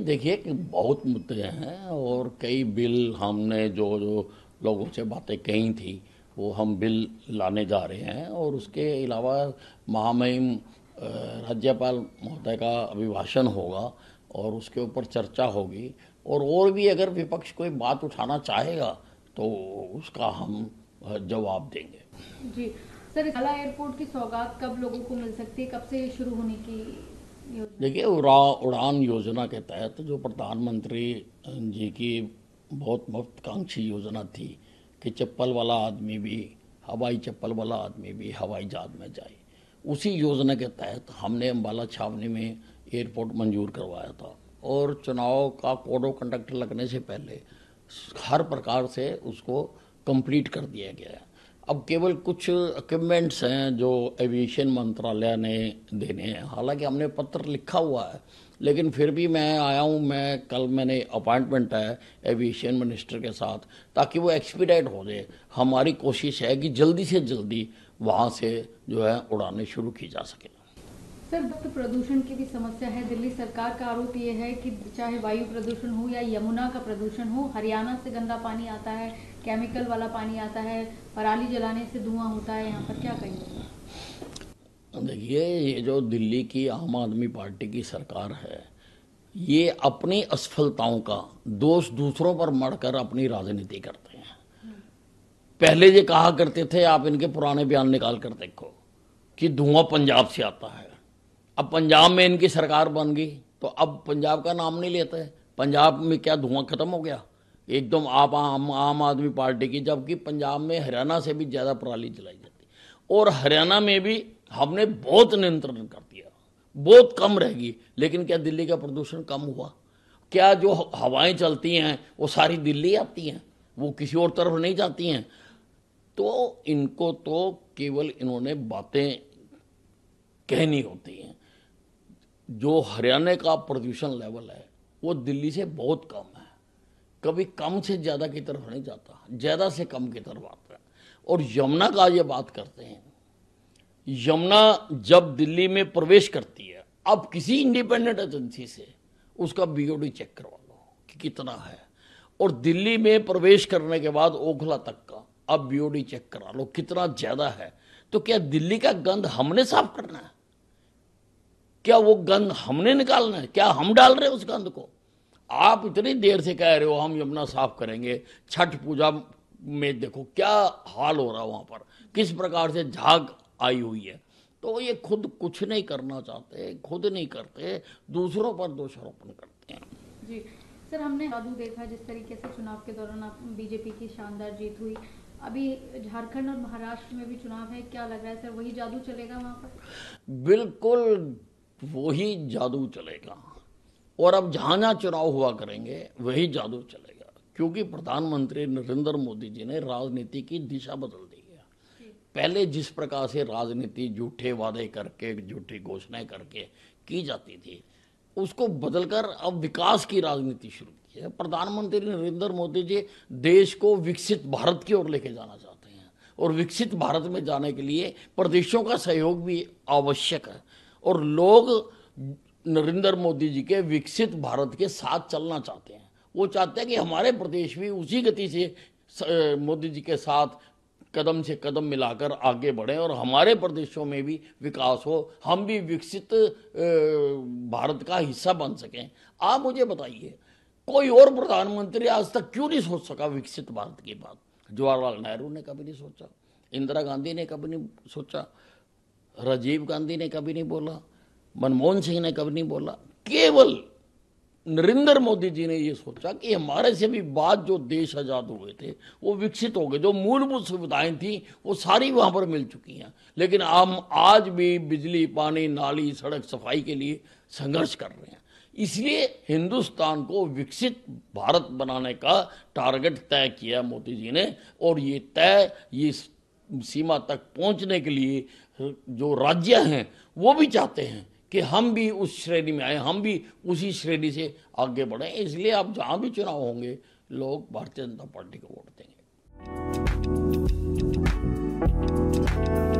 देखिए कि बहुत मुद्दे हैं और कई बिल हमने जो जो लोगों से बातें कही थी वो हम बिल लाने जा रहे हैं और उसके अलावा महामहिम राज्यपाल महोदय का अभिभाषण होगा और उसके ऊपर चर्चा होगी और और भी अगर विपक्ष कोई बात उठाना चाहेगा तो उसका हम जवाब देंगे जी सर एयरपोर्ट की सौगात कब लोगों को मिल सकती है कब से शुरू होने की देखिए उड़ा उड़ान योजना के तहत जो प्रधानमंत्री जी की बहुत महत्वाकांक्षी योजना थी कि चप्पल वाला आदमी भी हवाई चप्पल वाला आदमी भी हवाई जहाज में जाए उसी योजना के तहत हमने अम्बाला छावनी में एयरपोर्ट मंजूर करवाया था और चुनाव का कोड ऑफ कंडक्ट लगने से पहले हर प्रकार से उसको कंप्लीट कर दिया गया है अब केवल कुछ इक्विपमेंट्स हैं जो एविएशन मंत्रालय ने देने हैं हालांकि हमने पत्र लिखा हुआ है लेकिन फिर भी मैं आया हूँ मैं कल मैंने अपॉइंटमेंट है एविएशन मिनिस्टर के साथ ताकि वो एक्सपीडाइट हो जाए हमारी कोशिश है कि जल्दी से जल्दी वहाँ से जो है उड़ाने शुरू की जा सके सर वक्त प्रदूषण की भी समस्या है दिल्ली सरकार का आरोप ये है कि चाहे वायु प्रदूषण हो या यमुना का प्रदूषण हो हरियाणा से गंदा पानी आता है केमिकल वाला पानी आता है पराली जलाने से धुआं होता है यहाँ पर क्या कहेंगे देखिए ये जो दिल्ली की आम आदमी पार्टी की सरकार है ये अपनी असफलताओं का दोष दूसरों पर मढ़कर अपनी राजनीति करते हैं पहले ये कहा करते थे आप इनके पुराने बयान निकाल कर देखो कि धुआं पंजाब से आता है अब पंजाब में इनकी सरकार बन गई तो अब पंजाब का नाम नहीं लेते पंजाब में क्या धुआं खत्म हो गया एकदम तो आप आम आम आदमी पार्टी की जबकि पंजाब में हरियाणा से भी ज़्यादा पराली जलाई जाती और हरियाणा में भी हमने बहुत नियंत्रण कर दिया बहुत कम रहेगी लेकिन क्या दिल्ली का प्रदूषण कम हुआ क्या जो हवाएं चलती हैं वो सारी दिल्ली आती हैं वो किसी और तरफ नहीं जाती हैं तो इनको तो केवल इन्होंने बातें कहनी होती हैं जो हरियाणा का प्रदूषण लेवल है वो दिल्ली से बहुत कम है कभी कम से ज़्यादा की तरफ नहीं जाता ज़्यादा से कम की तरफ आता है और यमुना का ये बात करते हैं यमुना जब दिल्ली में प्रवेश करती है अब किसी इंडिपेंडेंट एजेंसी से उसका बी चेक करवा लो कि कितना है और दिल्ली में प्रवेश करने के बाद ओखला तक का अब बी चेक करा लो कितना ज़्यादा है तो क्या दिल्ली का गंध हमने साफ करना है क्या वो गंध हमने निकालना है क्या हम डाल रहे हैं उस गंध को आप इतनी देर से कह रहे हो हम यमुना साफ करेंगे छठ पूजा में देखो क्या हाल हो रहा है वहाँ पर किस प्रकार से झाग आई हुई है तो ये खुद कुछ नहीं करना चाहते खुद नहीं करते दूसरों पर दोषारोपण करते हैं जी सर हमने जादू देखा जिस तरीके से चुनाव के दौरान आप बीजेपी की शानदार जीत हुई अभी झारखंड और महाराष्ट्र में भी चुनाव है क्या लग रहा है सर वही जादू चलेगा वहाँ पर बिल्कुल वही जादू चलेगा और अब जहाँ जहाँ चुनाव हुआ करेंगे वही जादू चलेगा क्योंकि प्रधानमंत्री नरेंद्र मोदी जी ने राजनीति की दिशा बदल दी है पहले जिस प्रकार से राजनीति झूठे वादे करके झूठी घोषणाएं करके की जाती थी उसको बदलकर अब विकास की राजनीति शुरू की है प्रधानमंत्री नरेंद्र मोदी जी देश को विकसित भारत की ओर लेके जाना चाहते हैं और विकसित भारत में जाने के लिए प्रदेशों का सहयोग भी आवश्यक है और लोग नरेंद्र मोदी जी के विकसित भारत के साथ चलना चाहते हैं वो चाहते हैं कि हमारे प्रदेश भी उसी गति से मोदी जी के साथ कदम से कदम मिलाकर आगे बढ़ें और हमारे प्रदेशों में भी विकास हो हम भी विकसित भारत का हिस्सा बन सकें आप मुझे बताइए कोई और प्रधानमंत्री आज तक क्यों नहीं सोच सका विकसित भारत की बात जवाहरलाल नेहरू ने कभी नहीं सोचा इंदिरा गांधी ने कभी नहीं सोचा राजीव गांधी ने कभी नहीं बोला मनमोहन सिंह ने कभी नहीं बोला केवल नरेंद्र मोदी जी ने ये सोचा कि हमारे से भी बाद जो देश आज़ाद हुए थे वो विकसित हो गए जो मूलभूत सुविधाएं थी वो सारी वहाँ पर मिल चुकी हैं लेकिन हम आज भी बिजली पानी नाली सड़क सफाई के लिए संघर्ष कर रहे हैं इसलिए हिंदुस्तान को विकसित भारत बनाने का टारगेट तय किया मोदी जी ने और ये तय ये सीमा तक पहुंचने के लिए जो राज्य हैं वो भी चाहते हैं कि हम भी उस श्रेणी में आए हम भी उसी श्रेणी से आगे बढ़ें इसलिए आप जहाँ भी चुनाव होंगे लोग भारतीय जनता पार्टी को वोट देंगे